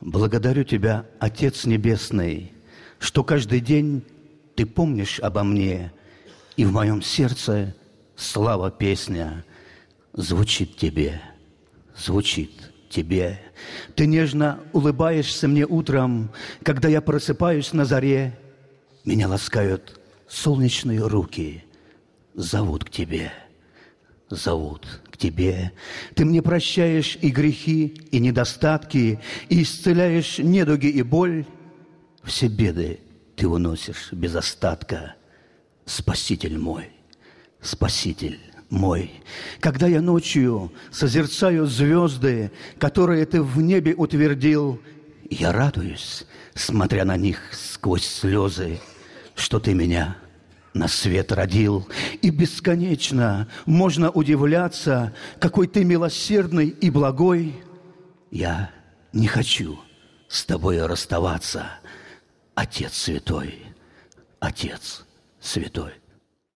Благодарю Тебя, Отец Небесный, что каждый день Ты помнишь обо мне, и в моем сердце слава песня звучит Тебе, звучит Тебе. Ты нежно улыбаешься мне утром, когда я просыпаюсь на заре. Меня ласкают солнечные руки, зовут к Тебе, зовут Тебе. Ты мне прощаешь и грехи, и недостатки, и исцеляешь недуги и боль. Все беды Ты уносишь без остатка. Спаситель мой, Спаситель мой, когда я ночью созерцаю звезды, которые Ты в небе утвердил, я радуюсь, смотря на них сквозь слезы, что Ты меня – на свет родил. И бесконечно можно удивляться, какой ты милосердный и благой. Я не хочу с тобой расставаться, Отец Святой, Отец Святой.